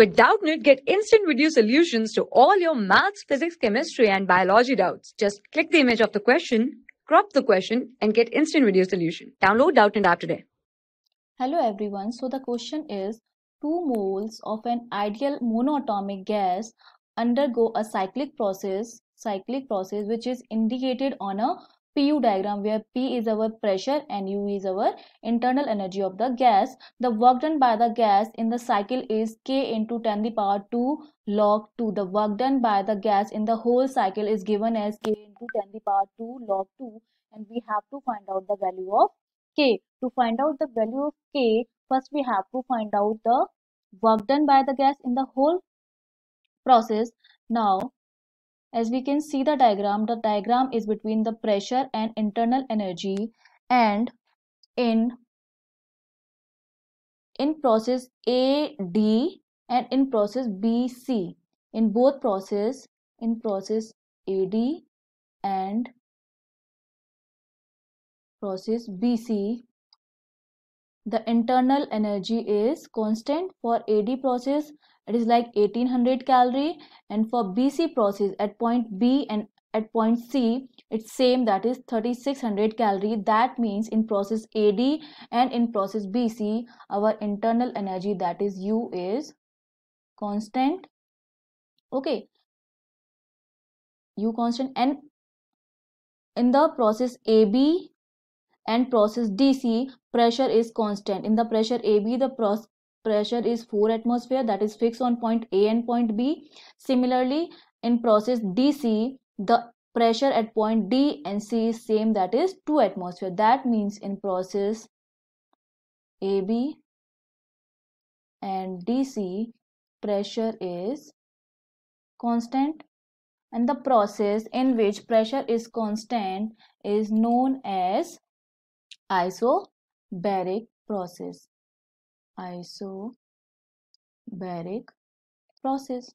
With Doubtnit, get instant video solutions to all your maths, physics, chemistry, and biology doubts. Just click the image of the question, crop the question, and get instant video solution. Download Doubtnit app today. Hello everyone. So the question is, two moles of an ideal monatomic gas undergo a cyclic process cyclic process which is indicated on a PU diagram where P is our pressure and U is our internal energy of the gas. The work done by the gas in the cycle is K into 10 to the power 2 log 2. The work done by the gas in the whole cycle is given as K into 10 to the power 2 log 2 and we have to find out the value of K. To find out the value of K, first we have to find out the work done by the gas in the whole process. Now as we can see the diagram the diagram is between the pressure and internal energy and in in process a d and in process b c in both process in process a d and process b c the internal energy is constant for AD process it is like 1800 calorie and for bc process at point b and at point c it's same that is 3600 calorie that means in process ad and in process bc our internal energy that is u is constant okay u constant and in the process ab and process dc pressure is constant in the pressure ab the pressure is 4 atmosphere that is fixed on point A and point B. Similarly, in process DC, the pressure at point D and C is same that is 2 atmosphere. That means in process AB and DC, pressure is constant and the process in which pressure is constant is known as isobaric process isobaric process.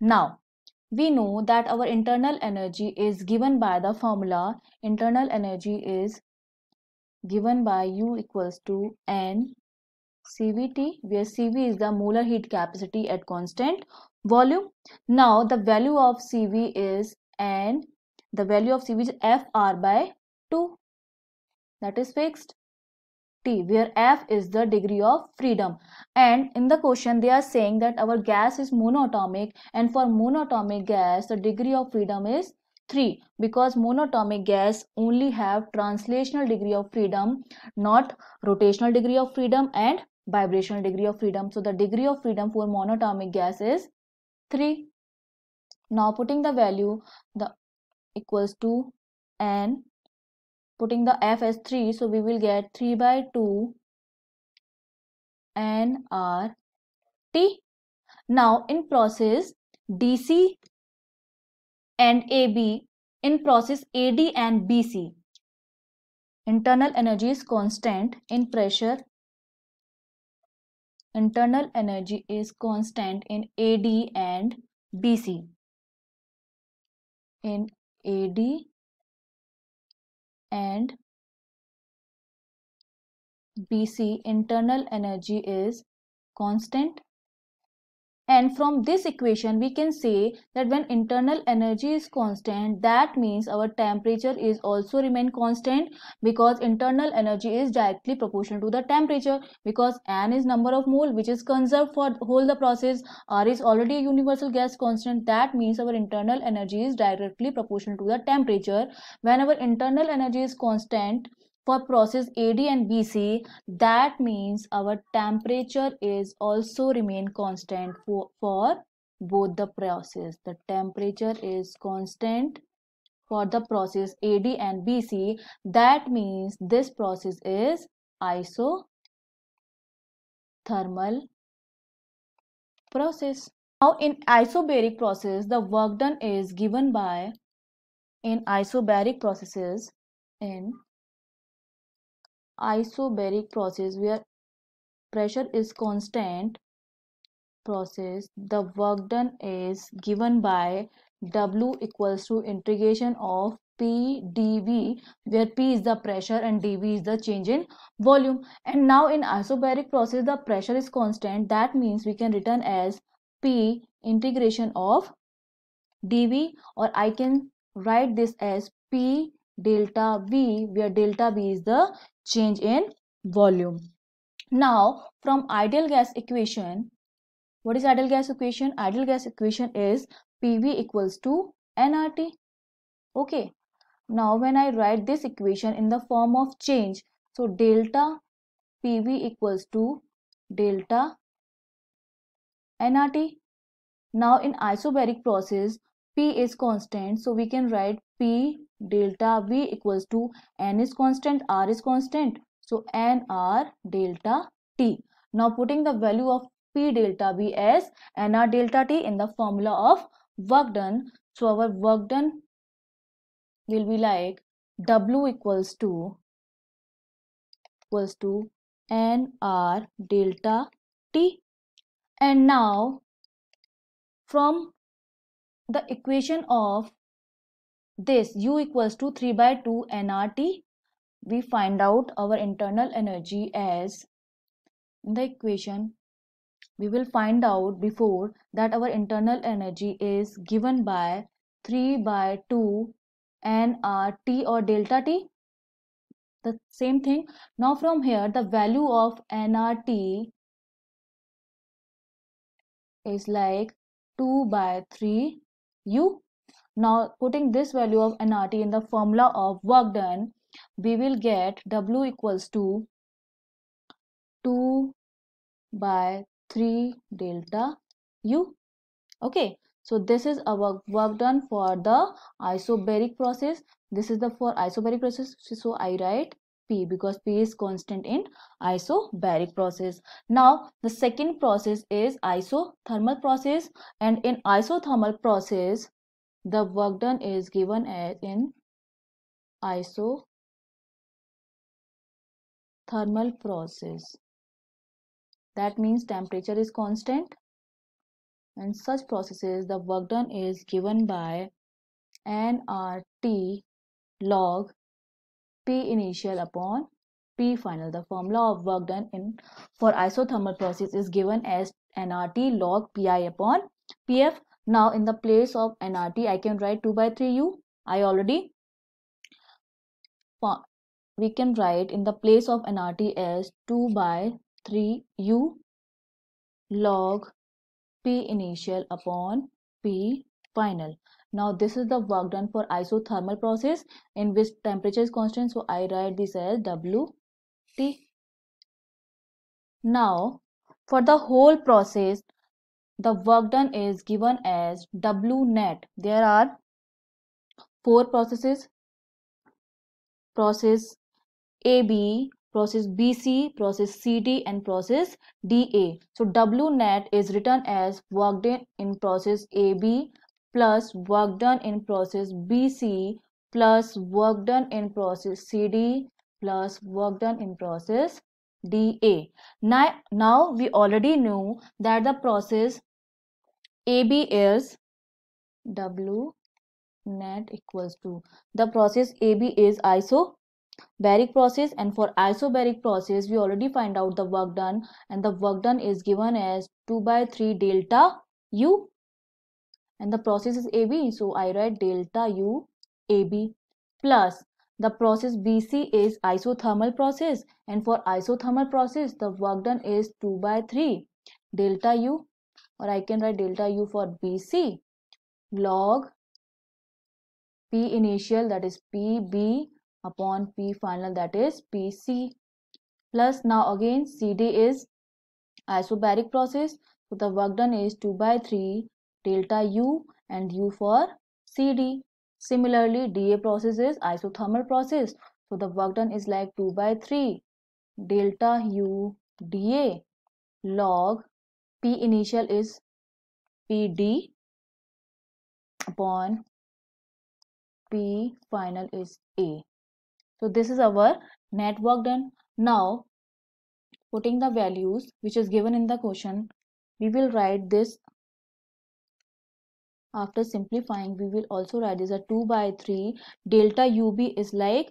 Now, we know that our internal energy is given by the formula internal energy is given by U equals to N CVT where CV is the molar heat capacity at constant volume. Now the value of CV is N the value of CV is FR by 2 that is fixed. T where F is the degree of freedom and in the question they are saying that our gas is monatomic and for monatomic gas the degree of freedom is 3 because monatomic gas only have translational degree of freedom not rotational degree of freedom and vibrational degree of freedom so the degree of freedom for monatomic gas is 3 now putting the value the equals to n putting the f as 3 so we will get 3 by 2 n r t now in process dc and ab in process ad and bc internal energy is constant in pressure internal energy is constant in ad and bc in ad and BC internal energy is constant and from this equation, we can say that when internal energy is constant, that means our temperature is also remain constant because internal energy is directly proportional to the temperature because N is number of mole which is conserved for whole the process. R is already a universal gas constant. That means our internal energy is directly proportional to the temperature. When our internal energy is constant, for process AD and BC, that means our temperature is also remain constant for, for both the process. The temperature is constant for the process AD and BC. That means this process is isothermal process. Now in isobaric process, the work done is given by in isobaric processes in isobaric process where pressure is constant process the work done is given by w equals to integration of p dv where p is the pressure and dv is the change in volume and now in isobaric process the pressure is constant that means we can return as p integration of dv or i can write this as p delta v where delta v is the change in volume. Now, from ideal gas equation, what is ideal gas equation? Ideal gas equation is PV equals to nRT. Okay. Now, when I write this equation in the form of change, so delta PV equals to delta nRT. Now, in isobaric process, P is constant, so we can write P delta V equals to N is constant, R is constant. So NR delta T. Now putting the value of P delta V as NR delta T in the formula of work done. So our work done will be like W equals to equals to NR delta T. And now from the equation of this u equals to 3 by 2 nRT. We find out our internal energy as in the equation we will find out before that our internal energy is given by 3 by 2 nRT or delta T. The same thing. Now from here the value of nRT is like 2 by 3 u now putting this value of nRT in the formula of work done, we will get W equals to 2 by 3 delta U. Okay, so this is our work done for the isobaric process. This is the for isobaric process. So I write P because P is constant in isobaric process. Now the second process is isothermal process and in isothermal process the work done is given as in isothermal process. That means temperature is constant. In such processes, the work done is given by nRT log P initial upon P final. The formula of work done in for isothermal process is given as nRT log Pi upon Pf now in the place of nRT, I can write 2 by 3u. I already we can write in the place of nRT as 2 by 3u log P initial upon P final. Now this is the work done for isothermal process in which temperature is constant. So I write this as WT. Now for the whole process the work done is given as W net. There are four processes process AB, process BC, process CD and process DA. So W net is written as work done in process AB plus work done in process BC plus work done in process CD plus work done in process DA. Now, now we already know that the process ab is w net equals to the process ab is isobaric process and for isobaric process we already find out the work done and the work done is given as 2 by 3 delta u and the process is ab so i write delta u ab plus the process bc is isothermal process and for isothermal process the work done is 2 by 3 delta u or I can write delta u for BC log P initial that is PB upon P final that is PC plus now again CD is isobaric process so the work done is 2 by 3 delta U and U for CD similarly DA process is isothermal process so the work done is like 2 by 3 delta U dA log P initial is PD upon P final is A. So this is our network done. Now putting the values which is given in the question we will write this after simplifying we will also write this a 2 by 3 delta UB is like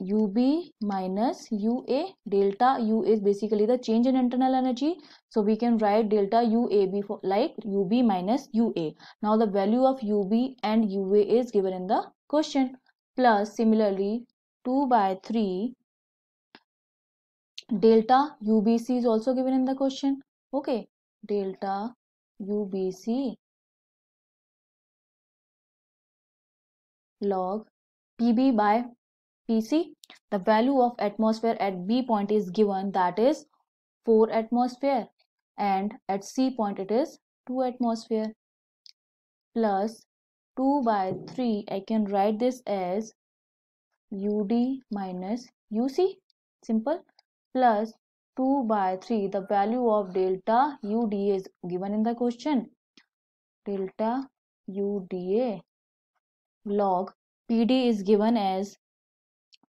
UB minus UA delta U is basically the change in internal energy so we can write delta UAB for like UB minus UA now the value of UB and UA is given in the question plus similarly 2 by 3 delta UBC is also given in the question okay delta UBC log PB by PC. The value of atmosphere at B point is given that is 4 atmosphere and at C point it is 2 atmosphere plus 2 by 3 I can write this as UD minus UC simple plus 2 by 3 the value of delta UD is given in the question delta UDA log PD is given as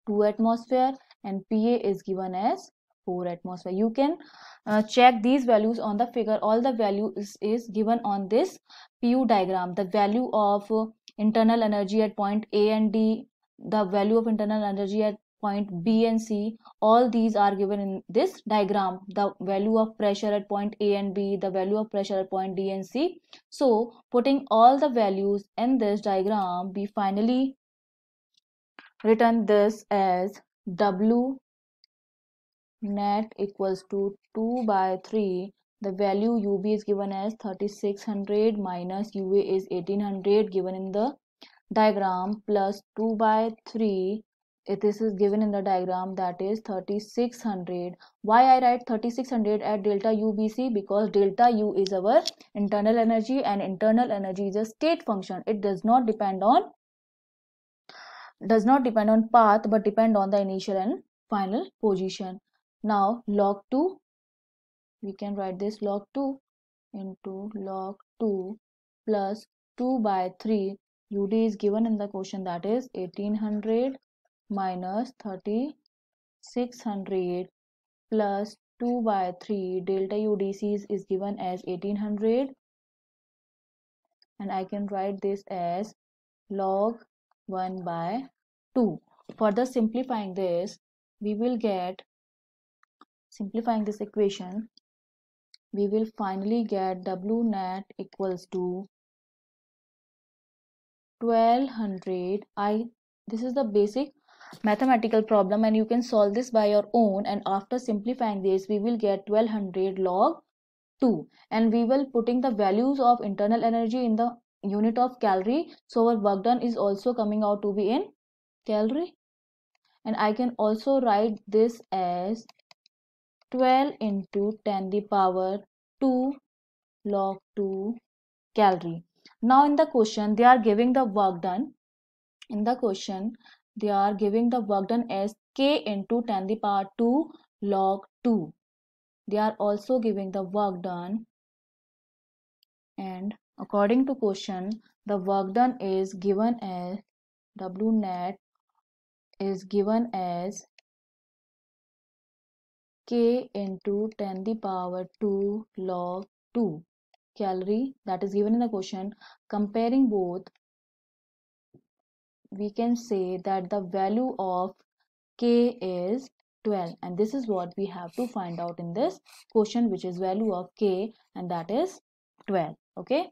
2 atmosphere and PA is given as 4 atmosphere. You can uh, check these values on the figure. All the values is, is given on this PU diagram. The value of uh, internal energy at point A and D, the value of internal energy at point B and C, all these are given in this diagram. The value of pressure at point A and B, the value of pressure at point D and C. So putting all the values in this diagram, we finally written this as W net equals to 2 by 3 the value UB is given as 3600 minus UA is 1800 given in the diagram plus 2 by 3 if this is given in the diagram that is 3600 why i write 3600 at delta ubc because delta u is our internal energy and internal energy is a state function it does not depend on does not depend on path but depend on the initial and final position. Now log 2, we can write this log 2 into log 2 plus 2 by 3 ud is given in the question that is 1800 minus 3600 plus 2 by 3 delta udc is given as 1800 and i can write this as log 1 by 2. Further simplifying this, we will get, simplifying this equation, we will finally get W net equals to 1200. I This is the basic mathematical problem and you can solve this by your own and after simplifying this we will get 1200 log 2 and we will putting the values of internal energy in the unit of calorie so our work done is also coming out to be in calorie and I can also write this as 12 into 10 the power 2 log 2 calorie now in the question they are giving the work done in the question they are giving the work done as k into 10 the power 2 log 2 they are also giving the work done and According to question, the work done is given as W net is given as K into 10 the power 2 log 2 calorie that is given in the question. Comparing both, we can say that the value of K is 12 and this is what we have to find out in this question which is value of K and that is 12 okay